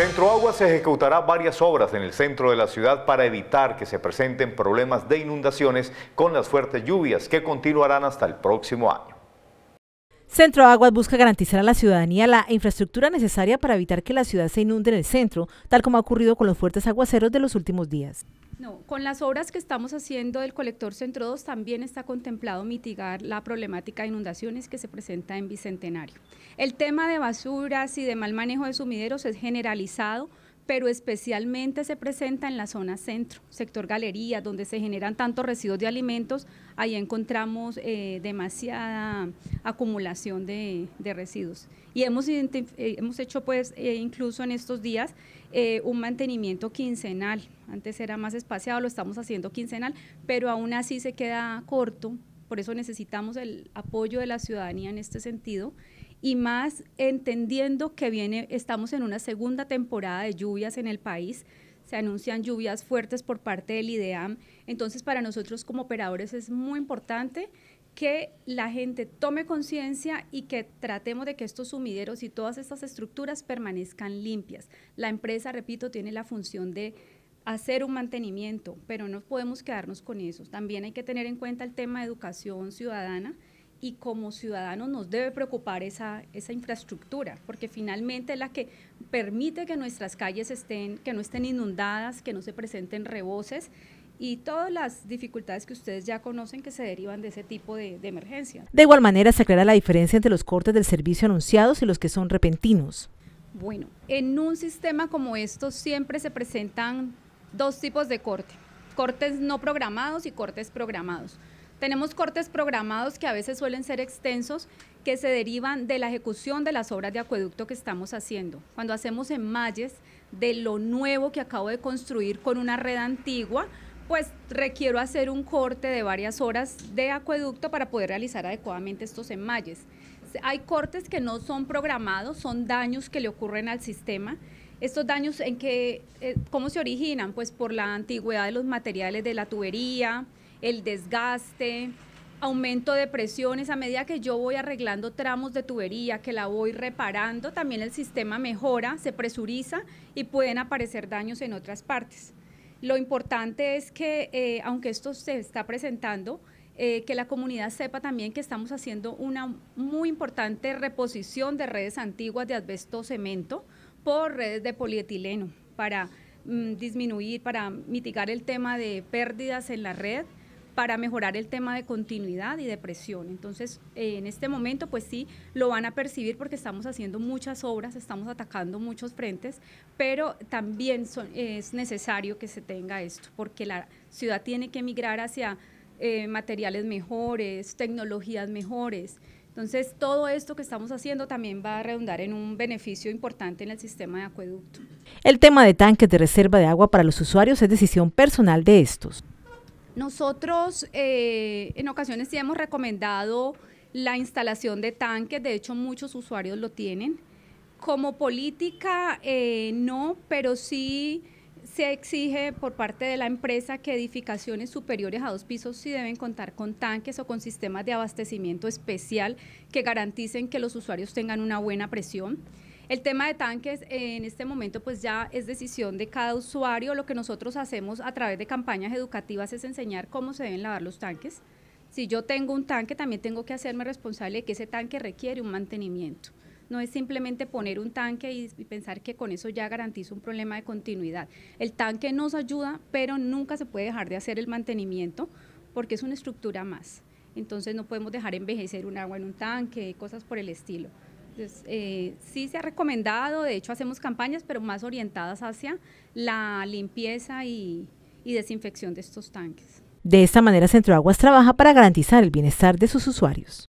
Centro Agua se ejecutará varias obras en el centro de la ciudad para evitar que se presenten problemas de inundaciones con las fuertes lluvias que continuarán hasta el próximo año. Centro Aguas busca garantizar a la ciudadanía la infraestructura necesaria para evitar que la ciudad se inunde en el centro, tal como ha ocurrido con los fuertes aguaceros de los últimos días. No, con las obras que estamos haciendo del colector Centro 2 también está contemplado mitigar la problemática de inundaciones que se presenta en Bicentenario. El tema de basuras y de mal manejo de sumideros es generalizado pero especialmente se presenta en la zona centro, sector galería, donde se generan tantos residuos de alimentos, ahí encontramos eh, demasiada acumulación de, residuos. Y hemos, eh, hemos hecho pues eh, incluso en estos días un mantenimiento quincenal, antes era más espaciado, lo estamos haciendo quincenal, pero aún así se queda corto, por eso necesitamos el apoyo de la ciudadanía en este sentido y más entendiendo que viene, estamos en una segunda temporada de lluvias en el país, se anuncian lluvias fuertes por parte del IDEAM, entonces para nosotros como operadores es muy importante que la gente tome conciencia y que tratemos de que estos sumideros y todas estas estructuras permanezcan limpias. La empresa, repito, tiene la función de hacer un mantenimiento, pero no podemos quedarnos con eso. También hay que tener en cuenta el tema de educación ciudadana, y como ciudadanos nos debe preocupar esa, infraestructura, porque finalmente es la que permite que nuestras calles estén, que no estén inundadas, que no se presenten reboces y todas las dificultades que ustedes ya conocen que se derivan de ese tipo de, emergencia. De igual manera se aclara la diferencia entre los cortes del servicio anunciados y los que son repentinos. Bueno, en un sistema como esto siempre se presentan dos tipos de corte, cortes no programados y cortes programados. Tenemos cortes programados que a veces suelen ser extensos, que se derivan de la ejecución de las obras de acueducto que estamos haciendo. Cuando hacemos enmalles de lo nuevo que acabo de construir con una red antigua, pues requiero hacer un corte de varias horas de acueducto para poder realizar adecuadamente estos enmalles. Hay cortes que no son programados, son daños que le ocurren al sistema. Estos daños en que, eh, ¿cómo se originan? Pues por la antigüedad de los materiales de la tubería, el desgaste, aumento de presiones, a medida que yo voy arreglando tramos de tubería, que la voy reparando, también el sistema mejora, se presuriza y pueden aparecer daños en otras partes. Lo importante es que, eh, aunque esto se está presentando, eh, que la comunidad sepa también que estamos haciendo una muy importante reposición de redes antiguas de asbesto cemento por redes de polietileno para mm, disminuir, para mitigar el tema de pérdidas en la red para mejorar el tema de continuidad y de presión. Entonces, eh, en este momento, pues sí, lo van a percibir porque estamos haciendo muchas obras, estamos atacando muchos frentes, pero también es necesario que se tenga esto, porque la ciudad tiene que migrar hacia eh, materiales mejores, tecnologías mejores. Entonces, todo esto que estamos haciendo también va a redundar en un beneficio importante en el sistema de acueducto. El tema de tanques de reserva de agua para los usuarios es decisión personal de estos. Nosotros eh, en ocasiones sí hemos recomendado la instalación de tanques, de hecho muchos usuarios lo tienen. Como política, eh, no, pero sí se exige por parte de la empresa que edificaciones superiores a dos pisos sí deben contar con tanques o con sistemas de abastecimiento especial que garanticen que los usuarios tengan una buena presión. El tema de tanques eh, en este momento pues ya es decisión de cada usuario. Lo que nosotros hacemos a través de campañas educativas es enseñar cómo se deben lavar los tanques. Si yo tengo un tanque, también tengo que hacerme responsable de que ese tanque requiere un mantenimiento. No es simplemente poner un tanque y, pensar que con eso ya garantizo un problema de continuidad. El tanque nos ayuda, pero nunca se puede dejar de hacer el mantenimiento porque es una estructura más. Entonces no podemos dejar envejecer un agua en un tanque, cosas por el estilo. Eh, sí se ha recomendado, de hecho hacemos campañas, pero más orientadas hacia la limpieza y, y desinfección de estos tanques. De esta manera Centro Aguas trabaja para garantizar el bienestar de sus usuarios.